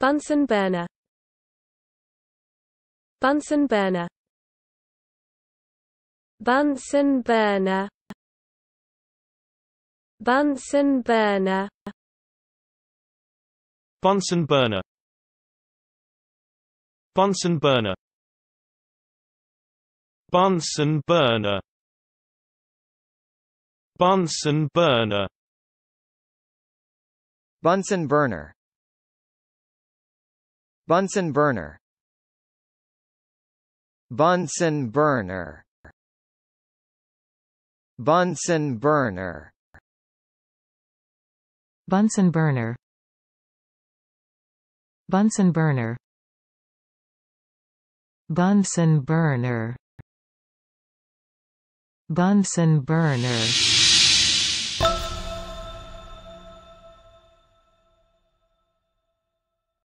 Bunsen burner Bunsen burner Bunsen burner Bunsen burner Bunsen burner Bunsen burner Bunsen burner Bunsen burner Bunsen burner Bunsen burner Bunsen burner Bunsen burner Bunsen burner Bunsen burner Bunsen burner Bunsen burner